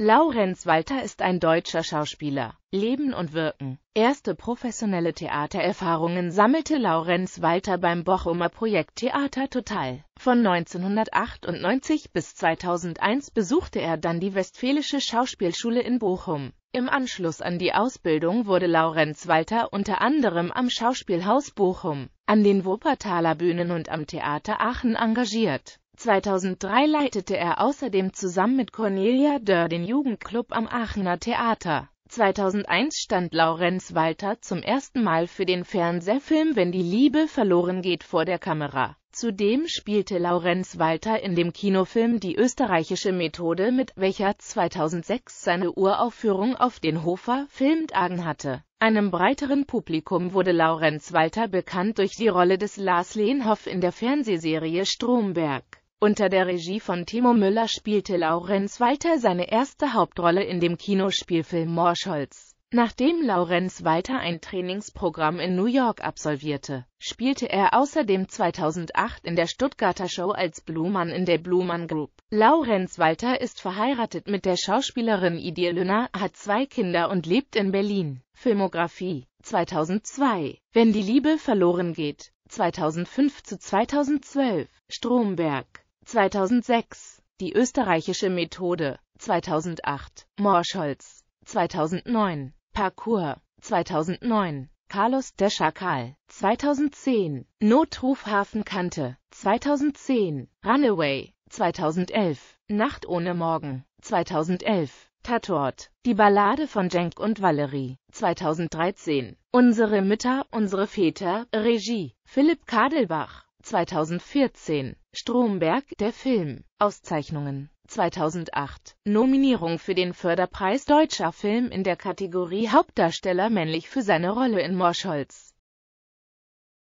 Laurenz Walter ist ein deutscher Schauspieler. Leben und Wirken. Erste professionelle Theatererfahrungen sammelte Laurenz Walter beim Bochumer Projekt Theater Total. Von 1998 bis 2001 besuchte er dann die Westfälische Schauspielschule in Bochum. Im Anschluss an die Ausbildung wurde Laurenz Walter unter anderem am Schauspielhaus Bochum, an den Wuppertaler Bühnen und am Theater Aachen engagiert. 2003 leitete er außerdem zusammen mit Cornelia Dörr den Jugendclub am Aachener Theater. 2001 stand Laurenz Walter zum ersten Mal für den Fernsehfilm Wenn die Liebe verloren geht vor der Kamera. Zudem spielte Laurenz Walter in dem Kinofilm Die österreichische Methode mit, welcher 2006 seine Uraufführung auf den Hofer Filmtagen hatte. Einem breiteren Publikum wurde Laurenz Walter bekannt durch die Rolle des Lars Lehnhoff in der Fernsehserie Stromberg. Unter der Regie von Timo Müller spielte Laurenz Walter seine erste Hauptrolle in dem Kinospielfilm Morscholz. Nachdem Laurenz Walter ein Trainingsprogramm in New York absolvierte, spielte er außerdem 2008 in der Stuttgarter Show als Blumann in der Blumann Group. Laurenz Walter ist verheiratet mit der Schauspielerin Idil Lünner, hat zwei Kinder und lebt in Berlin. Filmografie 2002 Wenn die Liebe verloren geht 2005 zu 2012 Stromberg 2006, die österreichische Methode, 2008, Morscholz, 2009, Parkour, 2009, Carlos der Schakal, 2010, Notruf Hafenkante, 2010, Runaway, 2011, Nacht ohne Morgen, 2011, Tatort, die Ballade von Jenk und Valerie, 2013, Unsere Mütter, unsere Väter, Regie, Philipp Kadelbach, 2014, Stromberg, der Film. Auszeichnungen 2008. Nominierung für den Förderpreis Deutscher Film in der Kategorie Hauptdarsteller männlich für seine Rolle in Morscholz.